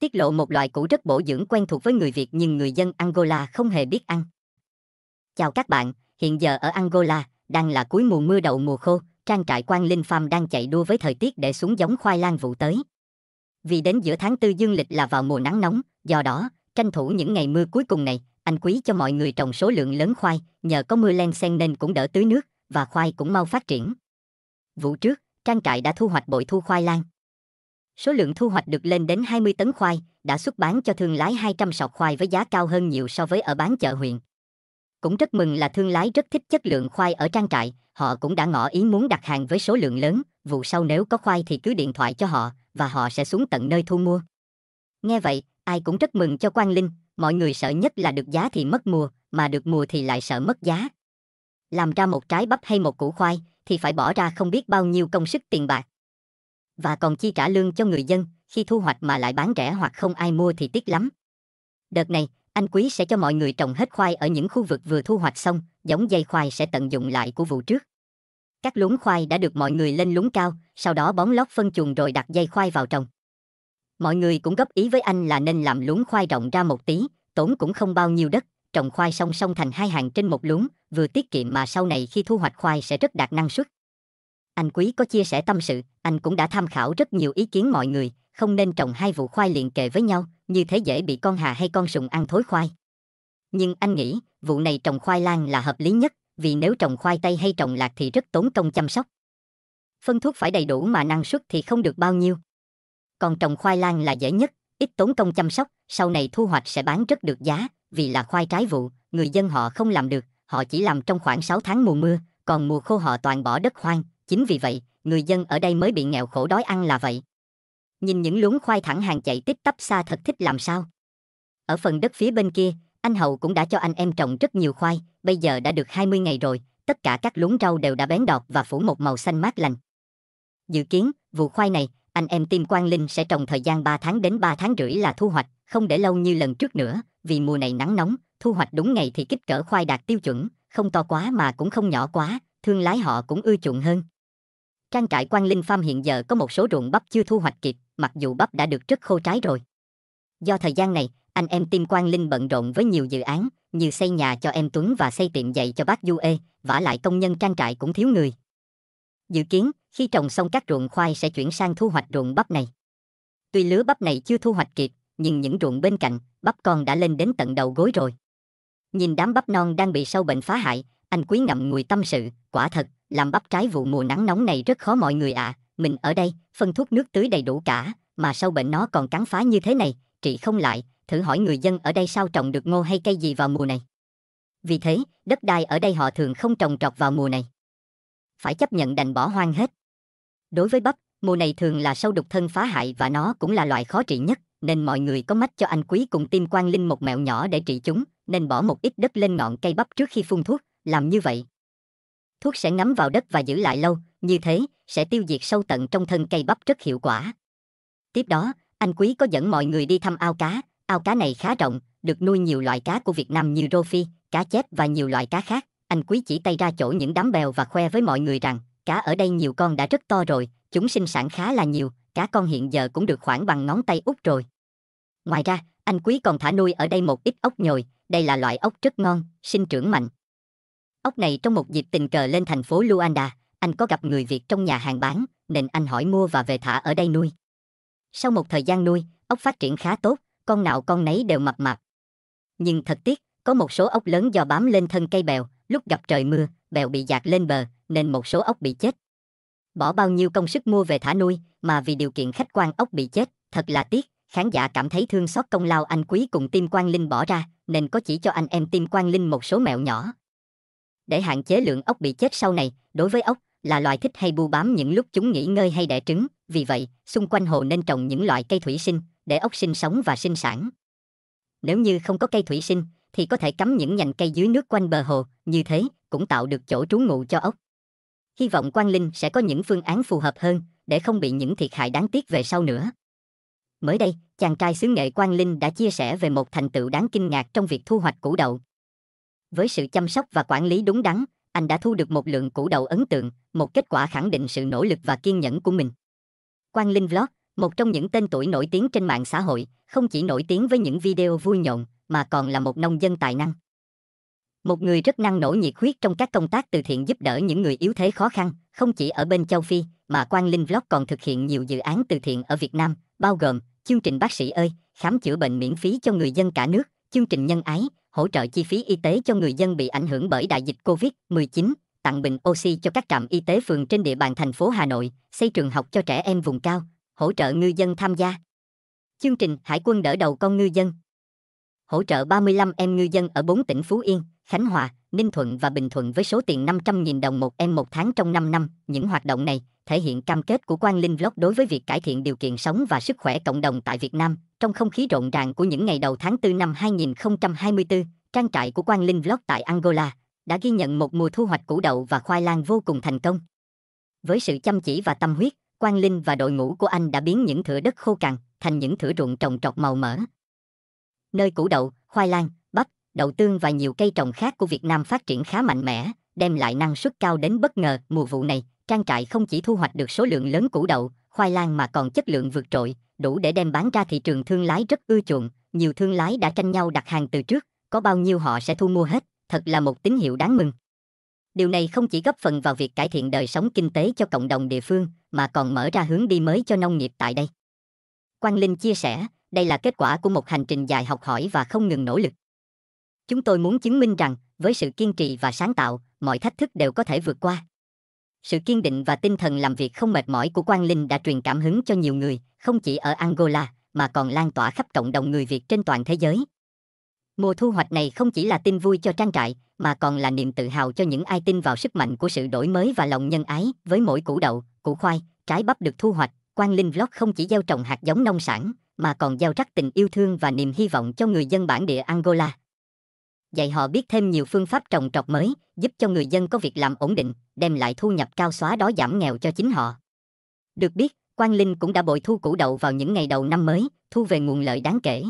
tiết lộ một loại củ rất bổ dưỡng quen thuộc với người Việt nhưng người dân Angola không hề biết ăn. Chào các bạn, hiện giờ ở Angola, đang là cuối mùa mưa đầu mùa khô, trang trại Quang Linh Farm đang chạy đua với thời tiết để xuống giống khoai lang vụ tới. Vì đến giữa tháng tư dương lịch là vào mùa nắng nóng, do đó, tranh thủ những ngày mưa cuối cùng này, anh quý cho mọi người trồng số lượng lớn khoai, nhờ có mưa len sen nên cũng đỡ tưới nước, và khoai cũng mau phát triển. Vụ trước, trang trại đã thu hoạch bội thu khoai lang. Số lượng thu hoạch được lên đến 20 tấn khoai, đã xuất bán cho thương lái 200 sọt khoai với giá cao hơn nhiều so với ở bán chợ huyện. Cũng rất mừng là thương lái rất thích chất lượng khoai ở trang trại, họ cũng đã ngỏ ý muốn đặt hàng với số lượng lớn, vụ sau nếu có khoai thì cứ điện thoại cho họ, và họ sẽ xuống tận nơi thu mua. Nghe vậy, ai cũng rất mừng cho Quang Linh, mọi người sợ nhất là được giá thì mất mùa, mà được mùa thì lại sợ mất giá. Làm ra một trái bắp hay một củ khoai thì phải bỏ ra không biết bao nhiêu công sức tiền bạc và còn chi trả lương cho người dân, khi thu hoạch mà lại bán rẻ hoặc không ai mua thì tiếc lắm. Đợt này, anh Quý sẽ cho mọi người trồng hết khoai ở những khu vực vừa thu hoạch xong, giống dây khoai sẽ tận dụng lại của vụ trước. Các luống khoai đã được mọi người lên luống cao, sau đó bón lót phân chuồng rồi đặt dây khoai vào trồng. Mọi người cũng góp ý với anh là nên làm luống khoai rộng ra một tí, tốn cũng không bao nhiêu đất, trồng khoai song song thành hai hàng trên một luống, vừa tiết kiệm mà sau này khi thu hoạch khoai sẽ rất đạt năng suất. Anh Quý có chia sẻ tâm sự, anh cũng đã tham khảo rất nhiều ý kiến mọi người, không nên trồng hai vụ khoai liền kề với nhau, như thế dễ bị con hà hay con sùng ăn thối khoai. Nhưng anh nghĩ, vụ này trồng khoai lang là hợp lý nhất, vì nếu trồng khoai tây hay trồng lạc thì rất tốn công chăm sóc. Phân thuốc phải đầy đủ mà năng suất thì không được bao nhiêu. Còn trồng khoai lang là dễ nhất, ít tốn công chăm sóc, sau này thu hoạch sẽ bán rất được giá, vì là khoai trái vụ, người dân họ không làm được, họ chỉ làm trong khoảng 6 tháng mùa mưa, còn mùa khô họ toàn bỏ đất hoang, Chính vì vậy, người dân ở đây mới bị nghèo khổ đói ăn là vậy. Nhìn những luống khoai thẳng hàng chạy tít tắp xa thật thích làm sao. Ở phần đất phía bên kia, anh Hậu cũng đã cho anh em trồng rất nhiều khoai, bây giờ đã được 20 ngày rồi, tất cả các luống rau đều đã bén đọt và phủ một màu xanh mát lành. Dự kiến, vụ khoai này, anh em Tim Quang Linh sẽ trồng thời gian 3 tháng đến 3 tháng rưỡi là thu hoạch, không để lâu như lần trước nữa, vì mùa này nắng nóng, thu hoạch đúng ngày thì kích cỡ khoai đạt tiêu chuẩn, không to quá mà cũng không nhỏ quá, thương lái họ cũng ưa chuộng hơn. Trang trại Quang Linh Farm hiện giờ có một số ruộng bắp chưa thu hoạch kịp, mặc dù bắp đã được rất khô trái rồi. Do thời gian này, anh em team Quang Linh bận rộn với nhiều dự án, như xây nhà cho em Tuấn và xây tiệm giày cho bác Duê, vả lại công nhân trang trại cũng thiếu người. Dự kiến, khi trồng xong các ruộng khoai sẽ chuyển sang thu hoạch ruộng bắp này. Tuy lứa bắp này chưa thu hoạch kịp, nhưng những ruộng bên cạnh, bắp con đã lên đến tận đầu gối rồi. Nhìn đám bắp non đang bị sâu bệnh phá hại, anh quý ngậm ngùi tâm sự, quả thật, làm bắp trái vụ mùa nắng nóng này rất khó mọi người ạ. À. Mình ở đây, phân thuốc nước tưới đầy đủ cả, mà sâu bệnh nó còn cắn phá như thế này, trị không lại, thử hỏi người dân ở đây sao trồng được ngô hay cây gì vào mùa này. Vì thế, đất đai ở đây họ thường không trồng trọt vào mùa này. Phải chấp nhận đành bỏ hoang hết. Đối với bắp, mùa này thường là sâu đục thân phá hại và nó cũng là loại khó trị nhất, nên mọi người có mách cho anh quý cùng tim quan linh một mẹo nhỏ để trị chúng, nên bỏ một ít đất lên ngọn cây bắp trước khi phun thuốc, làm như vậy, thuốc sẽ ngấm vào đất và giữ lại lâu, như thế sẽ tiêu diệt sâu tận trong thân cây bắp rất hiệu quả. Tiếp đó, anh Quý có dẫn mọi người đi thăm ao cá, ao cá này khá rộng, được nuôi nhiều loại cá của Việt Nam như rô phi, cá chép và nhiều loại cá khác. Anh Quý chỉ tay ra chỗ những đám bèo và khoe với mọi người rằng, cá ở đây nhiều con đã rất to rồi, chúng sinh sản khá là nhiều, cá con hiện giờ cũng được khoảng bằng ngón tay út rồi. Ngoài ra, anh Quý còn thả nuôi ở đây một ít ốc nhồi, đây là loại ốc rất ngon, sinh trưởng mạnh, Ốc này trong một dịp tình cờ lên thành phố Luanda, anh có gặp người Việt trong nhà hàng bán, nên anh hỏi mua và về thả ở đây nuôi. Sau một thời gian nuôi, ốc phát triển khá tốt, con nào con nấy đều mập mạp. Nhưng thật tiếc, có một số ốc lớn do bám lên thân cây bèo, lúc gặp trời mưa, bèo bị giạt lên bờ, nên một số ốc bị chết. Bỏ bao nhiêu công sức mua về thả nuôi, mà vì điều kiện khách quan ốc bị chết, thật là tiếc, khán giả cảm thấy thương xót công lao anh quý cùng Tim Quang Linh bỏ ra, nên có chỉ cho anh em Tim Quang Linh một số mẹo nhỏ, để hạn chế lượng ốc bị chết sau này, đối với ốc là loài thích hay bu bám những lúc chúng nghỉ ngơi hay đẻ trứng, vì vậy, xung quanh hồ nên trồng những loại cây thủy sinh để ốc sinh sống và sinh sản. Nếu như không có cây thủy sinh thì có thể cắm những nhành cây dưới nước quanh bờ hồ, như thế cũng tạo được chỗ trú ngụ cho ốc. Hy vọng Quang Linh sẽ có những phương án phù hợp hơn để không bị những thiệt hại đáng tiếc về sau nữa. Mới đây, chàng trai xứ nghệ Quang Linh đã chia sẻ về một thành tựu đáng kinh ngạc trong việc thu hoạch củ đậu. Với sự chăm sóc và quản lý đúng đắn, anh đã thu được một lượng củ đậu ấn tượng, một kết quả khẳng định sự nỗ lực và kiên nhẫn của mình. Quang Linh Vlog, một trong những tên tuổi nổi tiếng trên mạng xã hội, không chỉ nổi tiếng với những video vui nhộn, mà còn là một nông dân tài năng. Một người rất năng nổ nhiệt huyết trong các công tác từ thiện giúp đỡ những người yếu thế khó khăn, không chỉ ở bên châu Phi, mà Quang Linh Vlog còn thực hiện nhiều dự án từ thiện ở Việt Nam, bao gồm chương trình Bác sĩ ơi, khám chữa bệnh miễn phí cho người dân cả nước, chương trình Nhân ái, hỗ trợ chi phí y tế cho người dân bị ảnh hưởng bởi đại dịch COVID-19, tặng bình oxy cho các trạm y tế phường trên địa bàn thành phố Hà Nội, xây trường học cho trẻ em vùng cao, hỗ trợ ngư dân tham gia. Chương trình Hải quân đỡ đầu con ngư dân Hỗ trợ 35 em ngư dân ở 4 tỉnh Phú Yên, Khánh Hòa, Ninh Thuận và Bình Thuận với số tiền 500.000 đồng một em một tháng trong 5 năm. Những hoạt động này thể hiện cam kết của Quang Linh Vlog đối với việc cải thiện điều kiện sống và sức khỏe cộng đồng tại Việt Nam. Trong không khí rộn ràng của những ngày đầu tháng 4 năm 2024, trang trại của Quang Linh Vlog tại Angola đã ghi nhận một mùa thu hoạch củ đậu và khoai lang vô cùng thành công. Với sự chăm chỉ và tâm huyết, Quang Linh và đội ngũ của anh đã biến những thửa đất khô cằn thành những thửa ruộng trồng trọt màu mỡ. Nơi củ đậu, khoai lang, bắp, đậu tương và nhiều cây trồng khác của Việt Nam phát triển khá mạnh mẽ, đem lại năng suất cao đến bất ngờ mùa vụ này, trang trại không chỉ thu hoạch được số lượng lớn củ đậu, khoai lang mà còn chất lượng vượt trội, đủ để đem bán ra thị trường thương lái rất ưa chuộng, nhiều thương lái đã tranh nhau đặt hàng từ trước, có bao nhiêu họ sẽ thu mua hết, thật là một tín hiệu đáng mừng. Điều này không chỉ góp phần vào việc cải thiện đời sống kinh tế cho cộng đồng địa phương, mà còn mở ra hướng đi mới cho nông nghiệp tại đây. Quang Linh chia sẻ, đây là kết quả của một hành trình dài học hỏi và không ngừng nỗ lực. Chúng tôi muốn chứng minh rằng, với sự kiên trì và sáng tạo, mọi thách thức đều có thể vượt qua. Sự kiên định và tinh thần làm việc không mệt mỏi của Quang Linh đã truyền cảm hứng cho nhiều người, không chỉ ở Angola, mà còn lan tỏa khắp cộng đồng người Việt trên toàn thế giới. Mùa thu hoạch này không chỉ là tin vui cho trang trại, mà còn là niềm tự hào cho những ai tin vào sức mạnh của sự đổi mới và lòng nhân ái. Với mỗi củ đậu, củ khoai, trái bắp được thu hoạch, Quang Linh Vlog không chỉ gieo trồng hạt giống nông sản, mà còn gieo rắc tình yêu thương và niềm hy vọng cho người dân bản địa Angola dạy họ biết thêm nhiều phương pháp trồng trọt mới, giúp cho người dân có việc làm ổn định, đem lại thu nhập cao xóa đói giảm nghèo cho chính họ. Được biết, Quang Linh cũng đã bội thu củ đậu vào những ngày đầu năm mới, thu về nguồn lợi đáng kể.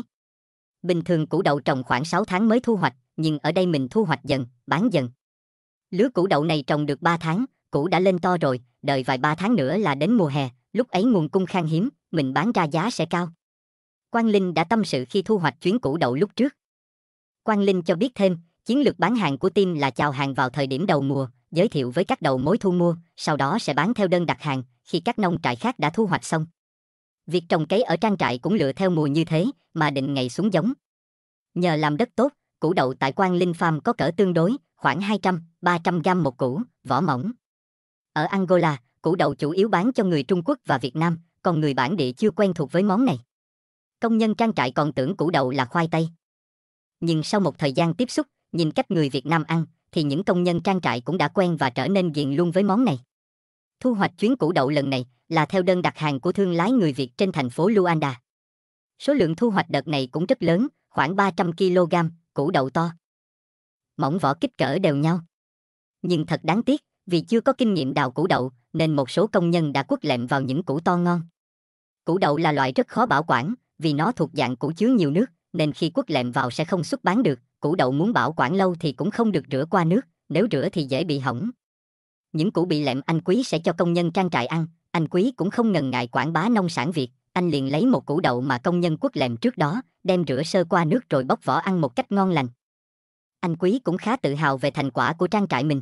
Bình thường củ đậu trồng khoảng 6 tháng mới thu hoạch, nhưng ở đây mình thu hoạch dần, bán dần. Lứa củ đậu này trồng được 3 tháng, củ đã lên to rồi, đợi vài 3 tháng nữa là đến mùa hè, lúc ấy nguồn cung khan hiếm, mình bán ra giá sẽ cao. Quang Linh đã tâm sự khi thu hoạch chuyến củ đậu lúc trước. Quang Linh cho biết thêm, chiến lược bán hàng của team là chào hàng vào thời điểm đầu mùa, giới thiệu với các đầu mối thu mua, sau đó sẽ bán theo đơn đặt hàng khi các nông trại khác đã thu hoạch xong. Việc trồng cấy ở trang trại cũng lựa theo mùa như thế mà định ngày xuống giống. Nhờ làm đất tốt, củ đậu tại Quang Linh Farm có cỡ tương đối, khoảng 200-300 gram một củ, vỏ mỏng. Ở Angola, củ đậu chủ yếu bán cho người Trung Quốc và Việt Nam, còn người bản địa chưa quen thuộc với món này. Công nhân trang trại còn tưởng củ đậu là khoai tây, nhưng sau một thời gian tiếp xúc, nhìn cách người Việt Nam ăn, thì những công nhân trang trại cũng đã quen và trở nên ghiền luôn với món này. Thu hoạch chuyến củ đậu lần này là theo đơn đặt hàng của thương lái người Việt trên thành phố Luanda. Số lượng thu hoạch đợt này cũng rất lớn, khoảng 300 kg, củ đậu to. Mỏng vỏ kích cỡ đều nhau. Nhưng thật đáng tiếc, vì chưa có kinh nghiệm đào củ đậu, nên một số công nhân đã quất lẹm vào những củ to ngon. Củ đậu là loại rất khó bảo quản, vì nó thuộc dạng củ chứa nhiều nước, nên khi quất lệm vào sẽ không xuất bán được, củ đậu muốn bảo quản lâu thì cũng không được rửa qua nước, nếu rửa thì dễ bị hỏng. Những củ bị lệm anh Quý sẽ cho công nhân trang trại ăn, anh Quý cũng không ngần ngại quảng bá nông sản Việt, anh liền lấy một củ đậu mà công nhân quất lệm trước đó, đem rửa sơ qua nước rồi bóc vỏ ăn một cách ngon lành. Anh Quý cũng khá tự hào về thành quả của trang trại mình.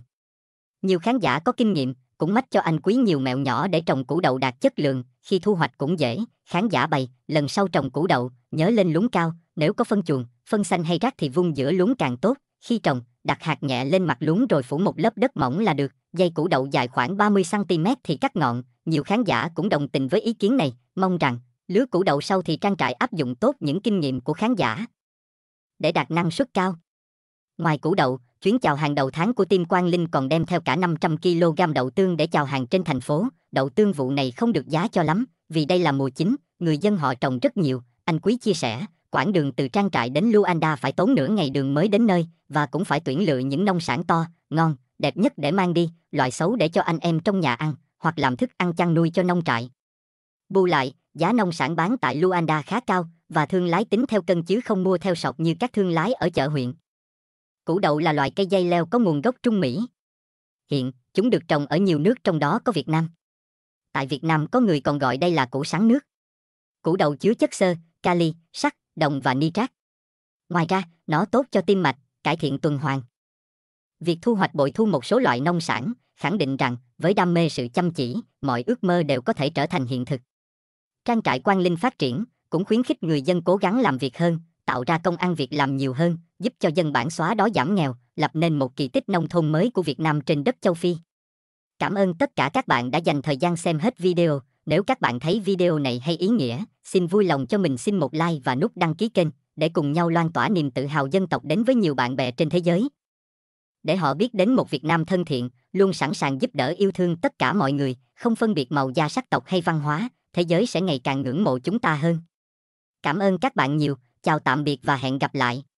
Nhiều khán giả có kinh nghiệm, cũng mách cho anh Quý nhiều mẹo nhỏ để trồng củ đậu đạt chất lượng, khi thu hoạch cũng dễ, khán giả bày, lần sau trồng củ đậu, nhớ lên lúng cao, nếu có phân chuồng, phân xanh hay rác thì vung giữa luống càng tốt. Khi trồng, đặt hạt nhẹ lên mặt luống rồi phủ một lớp đất mỏng là được. Dây củ đậu dài khoảng 30cm thì cắt ngọn. Nhiều khán giả cũng đồng tình với ý kiến này, mong rằng lứa củ đậu sau thì trang trại áp dụng tốt những kinh nghiệm của khán giả để đạt năng suất cao. Ngoài củ đậu, chuyến chào hàng đầu tháng của Team Quang Linh còn đem theo cả 500 kg đậu tương để chào hàng trên thành phố. Đậu tương vụ này không được giá cho lắm, vì đây là mùa chính, người dân họ trồng rất nhiều, anh Quý chia sẻ, quãng đường từ trang trại đến Luanda phải tốn nửa ngày đường mới đến nơi và cũng phải tuyển lựa những nông sản to, ngon, đẹp nhất để mang đi, loại xấu để cho anh em trong nhà ăn hoặc làm thức ăn chăn nuôi cho nông trại. Bù lại, giá nông sản bán tại Luanda khá cao và thương lái tính theo cân chứ không mua theo sọc như các thương lái ở chợ huyện. Củ đậu là loại cây dây leo có nguồn gốc Trung Mỹ. Hiện, chúng được trồng ở nhiều nước trong đó có Việt Nam. Tại Việt Nam có người còn gọi đây là củ sáng nước. Củ đậu chứa chất xơ, kali, sắt, đồng và nitrat. Ngoài ra, nó tốt cho tim mạch, cải thiện tuần hoàn. Việc thu hoạch bội thu một số loại nông sản khẳng định rằng với đam mê sự chăm chỉ, mọi ước mơ đều có thể trở thành hiện thực. Trang trại Quang Linh phát triển cũng khuyến khích người dân cố gắng làm việc hơn, tạo ra công ăn việc làm nhiều hơn, giúp cho dân bản xóa đói giảm nghèo, lập nên một kỳ tích nông thôn mới của Việt Nam trên đất châu Phi. Cảm ơn tất cả các bạn đã dành thời gian xem hết video. Nếu các bạn thấy video này hay ý nghĩa, xin vui lòng cho mình xin một like và nút đăng ký kênh để cùng nhau lan tỏa niềm tự hào dân tộc đến với nhiều bạn bè trên thế giới. Để họ biết đến một Việt Nam thân thiện, luôn sẵn sàng giúp đỡ yêu thương tất cả mọi người, không phân biệt màu da sắc tộc hay văn hóa, thế giới sẽ ngày càng ngưỡng mộ chúng ta hơn. Cảm ơn các bạn nhiều, chào tạm biệt và hẹn gặp lại.